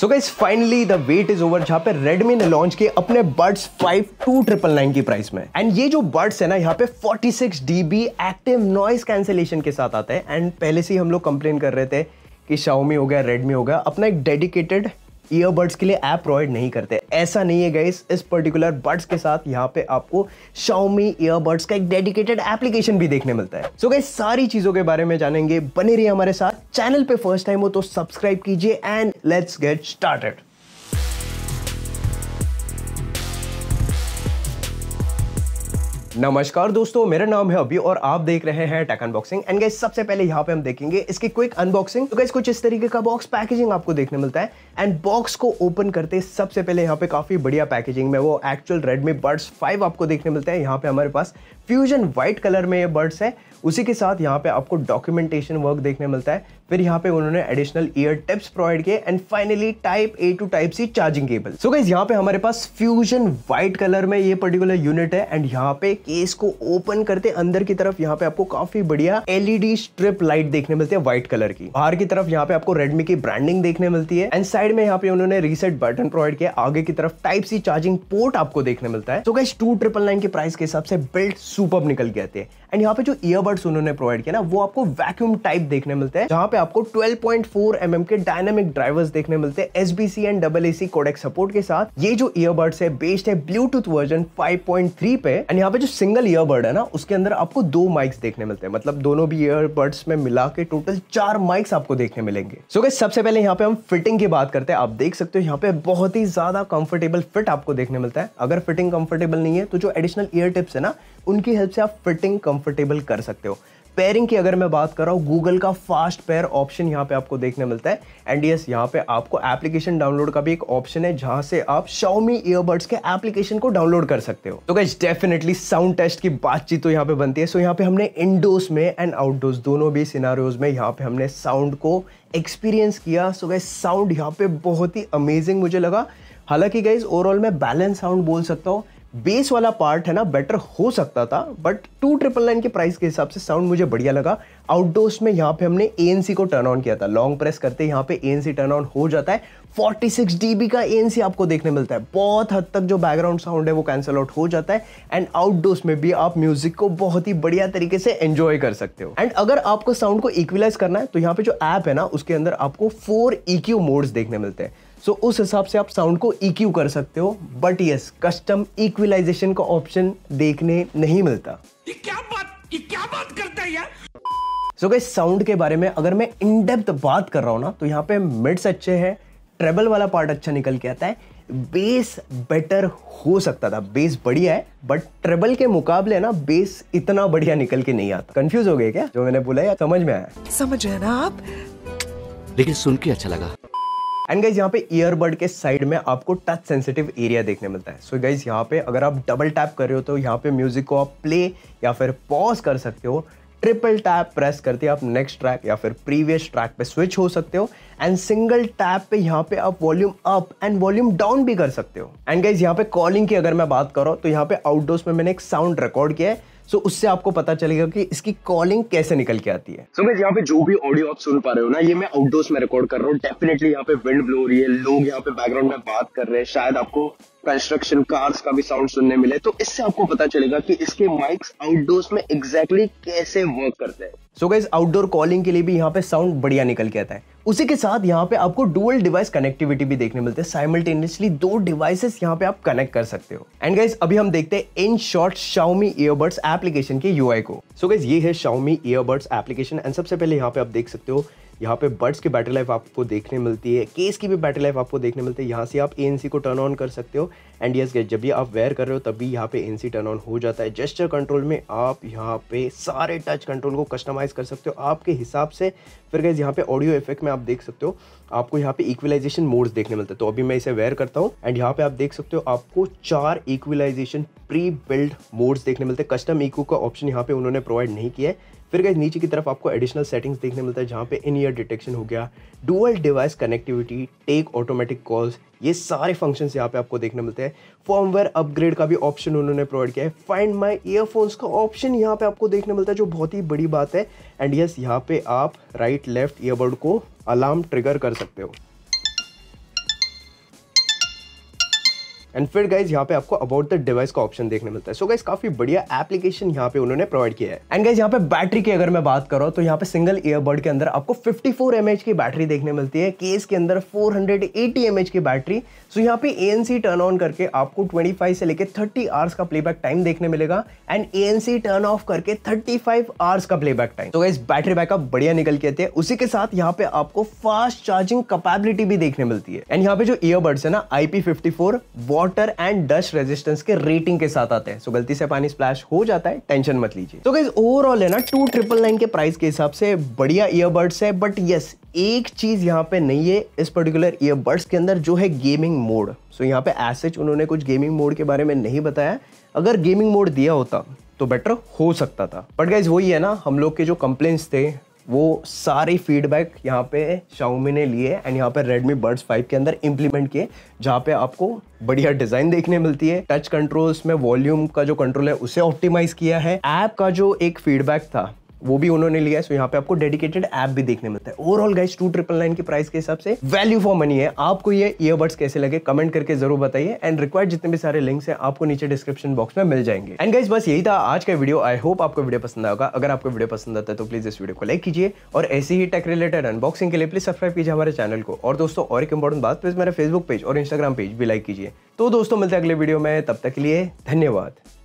so guys finally the wait is over जहां पे Redmi ने लॉन्च किए अपने buds five two triple nine की प्राइस में एंड ये जो बर्ड्स है ना यहाँ पे 46 six dB active noise cancellation के साथ आता है एंड पहले से ही हम लोग कंप्लेन कर रहे थे कि शाओमी हो गया रेडमी हो गया अपना एक डेडिकेटेड ईयरबड्स के लिए ऐप प्रोवाइड नहीं करते ऐसा नहीं है गाइस इस पर्टिकुलर बड्स के साथ यहाँ पे आपको शाउमी ईयरबड्स का एक डेडिकेटेड एप्लीकेशन भी देखने मिलता है सो so गाइस सारी चीज़ों के बारे में जानेंगे बने रहिए हमारे साथ चैनल पे फर्स्ट टाइम हो तो सब्सक्राइब कीजिए एंड लेट्स गेट स्टार्टेड नमस्कार दोस्तों मेरा नाम है अभी और आप देख रहे हैं टेक अनबॉक्सिंग एंड गाइस सबसे पहले यहाँ पे हम देखेंगे इसकी क्विक अनबॉक्सिंग तो गाइस कुछ इस तरीके का बॉक्स पैकेजिंग आपको देखने मिलता है एंड बॉक्स को ओपन करते सबसे पहले यहाँ पे काफी बढ़िया पैकेजिंग में वो एक्चुअल रेडमी बर्ड्स फाइव आपको देखने मिलता है यहाँ पे हमारे पास फ्यूजन व्हाइट कलर में ये बर्ड्स है उसी के साथ यहाँ पे आपको डॉक्यूमेंटेशन वर्क देखने मिलता है फिर यहाँ पे उन्होंने एडिशनल ईयर टिप्स प्रोवाइड किए and finally type A to type C charging cable so guys यहाँ पे हमारे पास फ्यूजन व्हाइट कलर में ये पर्टिकुलर यूनिट है एंड यहाँ पे इसको ओपन करते अंदर की तरफ यहाँ पे आपको काफी बढ़िया एलईडी स्ट्रिप लाइट देखने मिलती है व्हाइट कलर की बाहर की तरफ यहाँ पे आपको रेडमी की ब्रांडिंग देखने मिलती है एंड साइड में यहाँ पे उन्होंने रीसेट बटन प्रोवाइड किया आगे की तरफ टाइप सी चार्जिंग पोर्ट आपको देखने मिलता है तो गैस टू ट्रिपल नाइन के प्राइस के हिसाब से बेल्ट सुपर निकल गए थे एंड यहाँ पे जो ईयरबड्स उन्होंने प्रोवाइड किया ना वो आपको वैक्यूम टाइप देखने मिलते हैं जहाँ पे आपको 12.4 पॉइंट mm के डायनेमिक ड्राइवर्स देखने मिलते हैं S B C and double C codec support के साथ ये जो ईयरबड्स है बेस्ड है ब्लूटूथ वर्जन 5.3 पे एंड यहाँ पे जो सिंगल ईयरबड है ना उसके अंदर आपको दो माइक्स देखने मिलते हैं मतलब दोनों भी ईयरबड्स में मिला के टोटल चार माइक्स आपको देखने मिलेंगे सो so, सबसे पहले यहाँ पे हम फिटिंग की बात करते हैं आप देख सकते हो यहाँ पे बहुत ही ज्यादा कंफर्टेबल फिट आपको देखने मिलता है अगर फिटिंग कंफर्टेबल नहीं है तो जो एडिशनल ईयर टिप्स है ना उनकी हेल्प से आप फिटिंग कंफर्टेबल कर सकते हो पेयरिंग की अगर मैं बात कर रहा हूँ गूगल का फास्ट पेयर ऑप्शन यहाँ पे आपको देखने मिलता है एंड यस यहाँ पे आपको एप्लीकेशन डाउनलोड का भी एक ऑप्शन है जहाँ से आप शाउमी ईयरबड्स के एप्लीकेशन को डाउनलोड कर सकते हो तो गैस डेफिनेटली साउंड टेस्ट की बातचीत तो यहाँ पे बनती है सो so यहाँ पे हमने इनडोर्स में एंड आउटडोर्स दोनों भी सिनारियोज में यहाँ पे हमने साउंड को एक्सपीरियंस किया सो गैस साउंड यहाँ पे बहुत ही अमेजिंग मुझे लगा हालांकि गाइज ओवरऑल मैं बैलेंस साउंड बोल सकता हूँ बेस वाला पार्ट है ना बेटर हो सकता था बट टू ट्रिपल नाइन के प्राइस के हिसाब से साउंड मुझे बढ़िया लगा आउटडोर्स में यहाँ पे हमने ए को टर्न ऑन किया था लॉन्ग प्रेस करते यहाँ पे ए टर्न ऑन हो जाता है 46 सिक्स का ए आपको देखने मिलता है बहुत हद तक जो बैकग्राउंड साउंड है वो कैंसल आउट हो जाता है एंड आउटडोर्स में भी आप म्यूजिक को बहुत ही बढ़िया तरीके से एंजॉय कर सकते हो एंड अगर आपको साउंड को इक्विलाइज करना है तो यहाँ पे जो ऐप है ना उसके अंदर आपको फोर ई मोड्स देखने मिलते हैं सो so, उस हिसाब से आप साउंड को ई e कर सकते हो बट यस कस्टम इक्विलाइजेशन का ऑप्शन देखने नहीं मिलता ये क्या बात ये क्या बात करता है यार सो गाइस साउंड के बारे में अगर मैं इन डेप्थ बात कर रहा हूँ ना तो यहाँ पे मिड्स अच्छे हैं ट्रेबल वाला पार्ट अच्छा निकल के आता है बेस बेटर हो सकता था बेस बढ़िया है बट ट्रेबल के मुकाबले ना बेस इतना बढ़िया निकल के नहीं आता कंफ्यूज हो गए क्या जो मैंने बोला या समझ में आया समझ है ना आप लेकिन सुन के अच्छा लगा एंड गाइज यहाँ पे ईयरबड के साइड में आपको टच सेंसिटिव एरिया देखने मिलता है सो गाइज यहाँ पे अगर आप डबल टैप कर रहे हो तो यहाँ पे म्यूजिक को आप प्ले या फिर पॉज कर सकते हो ट्रिपल टैप प्रेस करते आप नेक्स्ट ट्रैक या फिर प्रीवियस ट्रैक पे स्विच हो सकते हो एंड सिंगल टैप पे यहाँ पे आप volume up and volume down भी कर सकते हो एंड गाइज यहाँ पे कॉलिंग की अगर मैं बात करूँ तो यहाँ पे आउटडोर्स में मैंने एक साउंड रिकॉर्ड किया है सो so, उससे आपको पता चलेगा कि इसकी कॉलिंग कैसे निकल के आती है सो so, यहाँ पे जो भी ऑडियो आप सुन पा रहे हो ना ये मैं आउटडोर्स में रिकॉर्ड कर रहा हूँ डेफिनेटली यहाँ पे विंड ब्लो रही है लोग यहाँ पे बैकग्राउंड में बात कर रहे हैं शायद आपको कंस्ट्रक्शन कार्स का भी साउंड सुनने मिले तो इससे आपको पता चलेगा कि इसके माइक्स आउटडोर्स में एग्जैक्टली exactly कैसे वर्क करते हैं सो गाइज आउटडोर कॉलिंग के लिए भी यहाँ पे साउंड बढ़िया निकल के आता है उसी के साथ यहाँ पे आपको डुअल डिवाइस कनेक्टिविटी भी देखने मिलते हैं साइमल्टेनियसली दो डिवाइसेस यहाँ पे आप कनेक्ट कर सकते हो एंड गाइज अभी हम देखते हैं in short Xiaomi earbuds application के यूआई को सो so गाइज ये है शाउमी ईयरबड्स एप्लीकेशन एंड सबसे पहले यहाँ पे आप देख सकते हो यहाँ पे बर्ड्स की बैटरी लाइफ आपको देखने मिलती है केस की भी बैटरी लाइफ आपको देखने मिलती है यहाँ से आप ए को टर्न ऑन कर सकते हो एंड यस गेट जब भी आप वेयर कर रहे हो तभी यहाँ पे ए टर्न ऑन हो जाता है जेस्टर कंट्रोल में आप यहाँ पे सारे टच कंट्रोल को कस्टमाइज़ कर सकते हो आपके हिसाब से फिर गैस यहाँ पे ऑडियो इफेक्ट में आप देख सकते हो आपको यहाँ पे इक्विलाइजेशन मोड्स देखने मिलते हैं तो अभी मैं इसे वेयर करता हूँ एंड यहाँ पे आप देख सकते हो आपको चार इक्वलाइजेशन प्री बिल्ड मोड्स देखने मिलते हैं कस्टम इको का ऑप्शन यहाँ पे उन्होंने प्रोवाइड नहीं किया है फिर गए नीचे की तरफ आपको एडिशनल सेटिंग्स देखने मिलता है जहाँ पे इन ईयर डिटेक्शन हो गया dual device connectivity take automatic calls ये सारे फंक्शंस यहाँ पे आपको देखने मिलते हैं फॉर्मवेयर अपग्रेड का भी ऑप्शन उन्होंने प्रोवाइड किया है फाइंड माई ईयरफोन्स का ऑप्शन यहाँ पे आपको देखने मिलता है जो बहुत ही बड़ी बात है एंड यस यहाँ पे आप राइट लेफ्ट ईयरबड को अलार्म ट्रिगर कर सकते हो एंड फिर गाइज यहाँ पे आपको अबाउट द डिवाइस का ऑप्शन देखने मिलता है सो so गाइज काफी बढ़िया एप्लीकेशन यहाँ पे उन्होंने प्रोवाइड किया है एंड गाइज यहाँ पे बैटरी की अगर मैं बात करूँ तो यहाँ पे सिंगल ईयरबड के अंदर आपको 54 फोर की बैटरी देखने मिलती है केस के अंदर 480 हंड्रेड की बैटरी सो so यहाँ पे ए टर्न ऑन करके आपको 25 से लेकर 30 आवर्स का प्लेबैक टाइम देखने मिलेगा एंड ए टर्न ऑफ करके 35 आवर्स का प्लेबैक टाइम तो गाइज बैटरी बैकअप बढ़िया निकल के आते हैं उसी के साथ यहाँ पे आपको फास्ट चार्जिंग कैपेबिलिटी भी देखने मिलती है एंड यहाँ पे जो ईयरबड्स है ना I P water and dust resistance के रेटिंग के साथ आते हैं सो so, गलती से पानी स्प्लैश हो जाता है टेंशन मत लीजिए तो गाइज ओवरऑल है ना टू ट्रिपल नाइन के प्राइस के हिसाब से बढ़िया ईयरबड्स है बट यस एक चीज यहाँ पे नहीं है इस पर्टिकुलर ईयरबड्स के अंदर जो है गेमिंग मोड सो यहाँ पे एसेज उन्होंने कुछ गेमिंग मोड के बारे में नहीं बताया अगर गेमिंग मोड दिया होता तो बेटर हो सकता था बट गाइज वही है ना हम लोग के जो कंप्लेन्ट्स थे वो सारे फीडबैक यहाँ पे शाओमी ने लिए एंड यहाँ पे Redmi Buds 5 के अंदर इम्प्लीमेंट किए जहाँ पे आपको बढ़िया डिज़ाइन देखने मिलती है टच कंट्रोल्स में वॉल्यूम का जो कंट्रोल है उसे ऑप्टिमाइज किया है ऐप का जो एक फीडबैक था वो भी उन्होंने लिया है सो यहाँ पे आपको डेडिकेटेड ऐप भी देखने मिलता है overall guys two triple nine की प्राइस के हिसाब से वैल्यू फॉर मनी है आपको ये ईयरबड्स कैसे लगे कमेंट करके जरूर बताइए एंड रिक्वायर्ड जितने भी सारे लिंक्स हैं आपको नीचे डिस्क्रिप्शन बॉक्स में मिल जाएंगे एंड गाइस बस यही था आज का वीडियो आई होप आपको वीडियो पसंद आएगा अगर आपको वीडियो पसंद आता है तो प्लीज इस वीडियो को लाइक कीजिए और ऐसे ही टेक रिलेटेड अनबॉक्सिंग के लिए प्लीज सब्सक्राइब कीजिए हमारे चैनल को और दोस्तों और एक इंपॉर्टेंट बात प्लीज मेरे फेसबुक पेज और इंस्टाग्राम पेज भी लाइक कीजिए तो दोस्तों मिलते हैं अगले वीडियो में तब तक के लिए धन्यवाद